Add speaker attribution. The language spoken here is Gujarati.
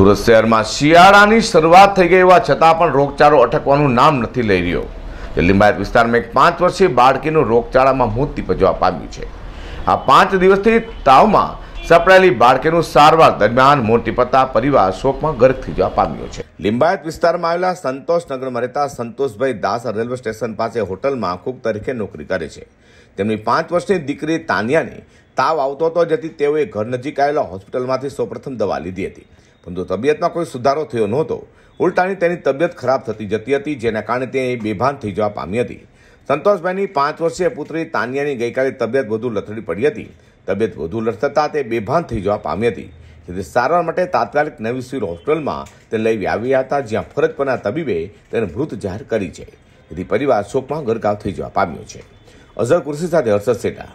Speaker 1: સુરત શહેરમાં શિયાળાની શરૂઆત થઈ ગઈ હોવા છતાં પણ રોગચાળો અટકવાનું નામ નથી લઈ રહ્યો લિંબાયત વિસ્તારમાં એક પાંચ વર્ષીય બાળકીનું રોગચાળામાં મોત નીપજવા પામ્યું છે આ પાંચ દિવસથી તાવમાં સપડાયેલી બાળકીનું સારવાર દરમિયાન મોટી પત્તા પરિવાર શોકમાં ગર્ભ થઈ જવા પામ્યો છે લિંબાયત વિસ્તારમાં આવેલા સંતોષનગરમાં રહેતા સંતોષભાઈ દાસ રેલવે સ્ટેશન પાસે હોટલમાં કુક તરીકે નોકરી કરે છે તેમની પાંચ વર્ષની દીકરી તાનિયાની તાવ આવતો હતો જેથી તેઓએ ઘર નજીક આવેલા હોસ્પિટલમાંથી સૌપ્રથમ દવા લીધી હતી પરંતુ તબિયતમાં કોઈ સુધારો થયો નહોતો ઉલટાની તેની તબિયત ખરાબ થતી જતી હતી જેના કારણે તે બેભાન થઈ જવા પામી હતી સંતોષભાઈની પાંચ વર્ષીય પુત્રી તાનિયાની ગઈકાલે તબિયત વધુ લથડી પડી હતી તબિયત વધુ લથડતા તે બેભાન થઈ જવા પામી હતી જેથી સારવાર માટે તાત્કાલિક નવી સિવિલ હોસ્પિટલમાં તે લઈ આવ્યા હતા જ્યાં ફરજ પરના તબીબે તેને મૃત જાહેર કરી છે જેથી પરિવાર શોકમાં ગરકાવ થઈ જવા પામ્યો છે અઝર કુર્સી સાથે હર્ષદ સેટા